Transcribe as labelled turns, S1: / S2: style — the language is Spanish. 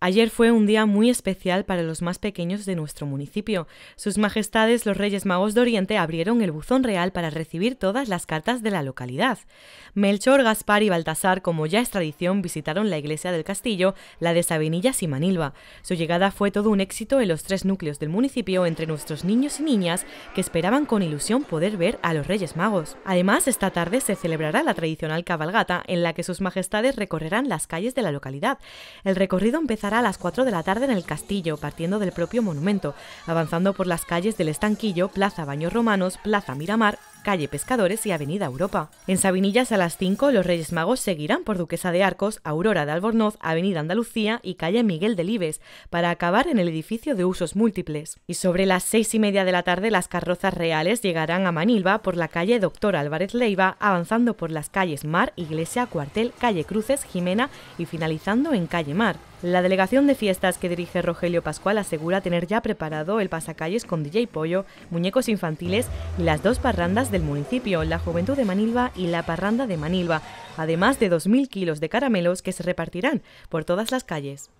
S1: Ayer fue un día muy especial para los más pequeños de nuestro municipio. Sus Majestades los Reyes Magos de Oriente abrieron el buzón real para recibir todas las cartas de la localidad. Melchor, Gaspar y Baltasar, como ya es tradición, visitaron la iglesia del castillo, la de Sabinillas y Manilva. Su llegada fue todo un éxito en los tres núcleos del municipio entre nuestros niños y niñas que esperaban con ilusión poder ver a los Reyes Magos. Además, esta tarde se celebrará la tradicional cabalgata en la que sus Majestades recorrerán las calles de la localidad. El recorrido empezará a las 4 de la tarde en el castillo, partiendo del propio monumento, avanzando por las calles del Estanquillo, Plaza Baños Romanos, Plaza Miramar calle Pescadores y avenida Europa. En Sabinillas a las 5 los Reyes Magos seguirán por Duquesa de Arcos, Aurora de Albornoz, avenida Andalucía y calle Miguel de Libes, para acabar en el edificio de usos múltiples. Y sobre las seis y media de la tarde las carrozas reales llegarán a Manilva por la calle Doctor Álvarez Leiva, avanzando por las calles Mar, Iglesia, Cuartel, calle Cruces, Jimena y finalizando en calle Mar. La delegación de fiestas que dirige Rogelio Pascual asegura tener ya preparado el pasacalles con DJ Pollo, muñecos infantiles y las dos parrandas de el municipio, la Juventud de Manilva y la Parranda de Manilva, además de 2.000 kilos de caramelos que se repartirán por todas las calles.